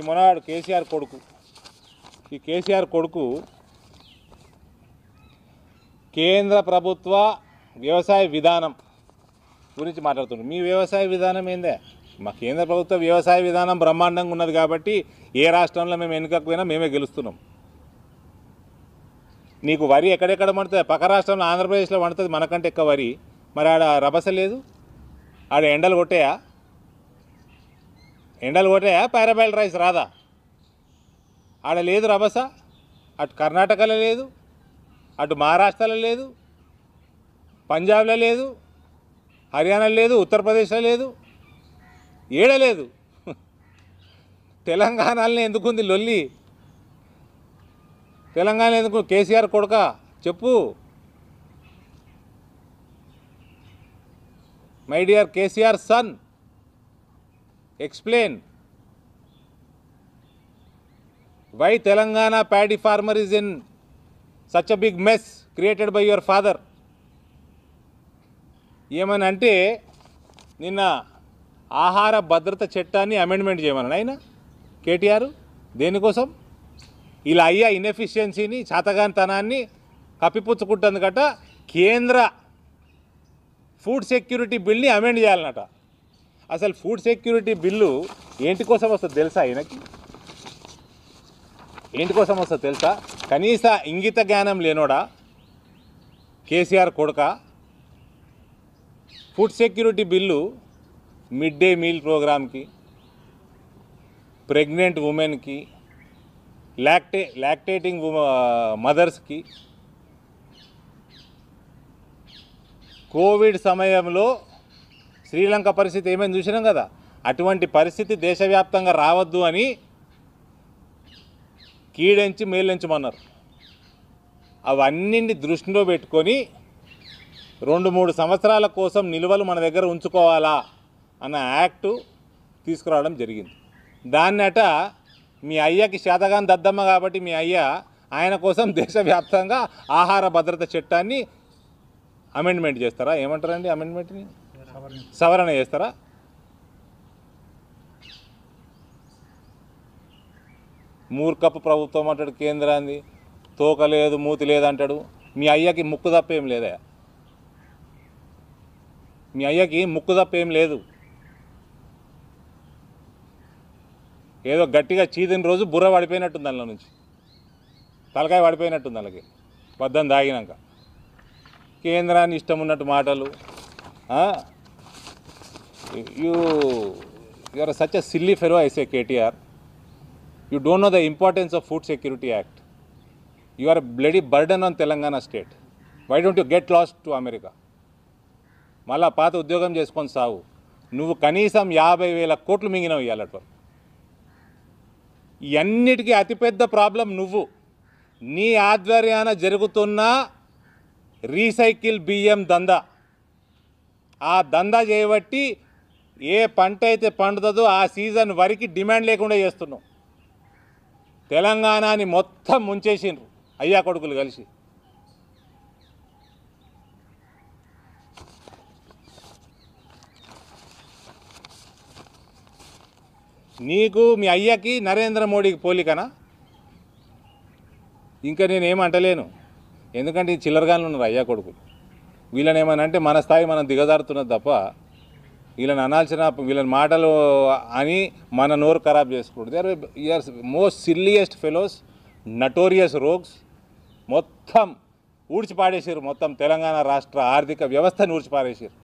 ఈ మొనగాడు కేసీఆర్ కొడుకు ఈ కేసీఆర్ కొడుకు కేంద్ర ప్రభుత్వ వ్యవసాయ విధానం గురించి మాట్లాడుతున్నాడు మీ వ్యవసాయ విధానం ఏందే మా కేంద్ర ప్రభుత్వ వ్యవసాయ విధానం బ్రహ్మాండంగా ఉన్నది కాబట్టి ఏ రాష్ట్రంలో మేము ఎన్నికపోయినా మేమే గెలుస్తున్నాం నీకు వరి ఎక్కడెక్కడ పండుతుంది పక్క రాష్ట్రంలో ఆంధ్రప్రదేశ్లో పండుతుంది మనకంటే ఎక్కువ వరి మరి ఆడ రభస లేదు ఆడ ఎండలు కొట్టాయా ఎండలు కొట్టే పారాబైల్ రైస్ రాదా ఆడ లేదు రభస అటు కర్ణాటకలో లేదు అటు మహారాష్ట్రలో లేదు పంజాబ్లో లేదు హర్యానాలో లేదు ఉత్తరప్రదేశ్లో లేదు ఏడలేదు తెలంగాణలో ఎందుకుంది లొల్లి తెలంగాణ ఎందుకు కేసీఆర్ కొడుక చెప్పు my dear KCR son explain why Telangana paddy farmer is in such a big mess created by your father ఏమని అంటే నిన్న ఆహార భద్రత చట్టాన్ని అమెండ్మెంట్ చేయమని ఆయన కేటీఆర్ దేనికోసం ఇలా అయ్యా ఇన్ఎఫిషియన్సీని చాతగాంతనాన్ని కప్పిపుచ్చుకుంటుంది కట కేంద్ర ఫుడ్ సెక్యూరిటీ బిల్ని అమెండ్ చేయాలన్నట అసలు ఫుడ్ సెక్యూరిటీ బిల్లు ఏంటి కోసం వస్తుంది తెలుసా ఆయనకి ఏంటి కోసం వస్తుంది తెలుసా కనీస ఇంగిత జ్ఞానం లేనోడా కేసీఆర్ కొడుక food security bill mid day meal ప్రోగ్రామ్కి ప్రెగ్నెంట్ ఉమెన్కి లాక్టే లాక్టేటింగ్ మదర్స్కి కోవిడ్ సమయంలో శ్రీలంక పరిస్థితి ఏమైనా చూసినాం కదా అటువంటి పరిస్థితి దేశవ్యాప్తంగా రావద్దు అని కీడెంచి మేలెంచమన్నారు అవన్నీ దృష్టిలో పెట్టుకొని రెండు మూడు సంవత్సరాల కోసం నిల్వలు మన దగ్గర ఉంచుకోవాలా అన్న యాక్టు తీసుకురావడం జరిగింది దాన్నట మీ అయ్యకి శాతగాన్ దద్దమ్మ కాబట్టి మీ అయ్య ఆయన కోసం దేశవ్యాప్తంగా ఆహార భద్రత చట్టాన్ని అమెండ్మెంట్ చేస్తారా ఏమంటారండి అమెండ్మెంట్ని సవరణ చేస్తారా మూర్ఖపు ప్రభుత్వం అంటాడు కేంద్రాన్ని తోక లేదు మూతి లేదు అంటాడు మీ అయ్యకి ముక్కు తప్పేం లేదా మీ అయ్యకి ముక్కు తప్పేం లేదు ఏదో గట్టిగా చీదిన రోజు బుర్ర పడిపోయినట్టుంది అందులో నుంచి తలకాయ పడిపోయినట్టుంది అందుకే వద్దని దాగినాక కేంద్రాన్ని ఇష్టం ఉన్నట్టు మాటలు you you are such silly fellow ఐసే KTR you don't know the importance of food security act you are bloody burden on Telangana state why don't you get lost to America మళ్ళా పాత ఉద్యోగం చేసుకొని సావు నువ్వు కనీసం యాభై వేల కోట్లు మింగినవు ఇవ్వాలి అటు ఇవన్నిటికీ అతిపెద్ద ప్రాబ్లం నువ్వు నీ ఆధ్వర్యాన జరుగుతున్న రీసైకిల్ బియ్యం దందా ఆ దందా చేయబట్టి ఏ పంట అయితే పండుతుందో ఆ సీజన్ వరకు డిమాండ్ లేకుండా చేస్తున్నాం తెలంగాణని మొత్తం ముంచేసిండ్రు అయ్యా కొడుకులు కలిసి నీకు మీ అయ్యకి నరేంద్ర మోడీకి పోలికనా ఇంకా నేనేమంటలేను ఎందుకంటే చిల్లరగానే చిల్లరగాళ్ళు ఉన్నారు అయ్యా కొడుకులు అంటే మన స్థాయి మనం దిగజారుతున్నది తప్ప వీళ్ళని అనాల్సిన వీళ్ళని మాటలు అని మన నోరు ఖరాబ్ చేసుకోడు they are are most silliest fellows notorious rogues మొత్తం ఊడ్చిపాడేసారు మొత్తం తెలంగాణ రాష్ట్ర ఆర్థిక వ్యవస్థను ఊడ్చిపారేసారు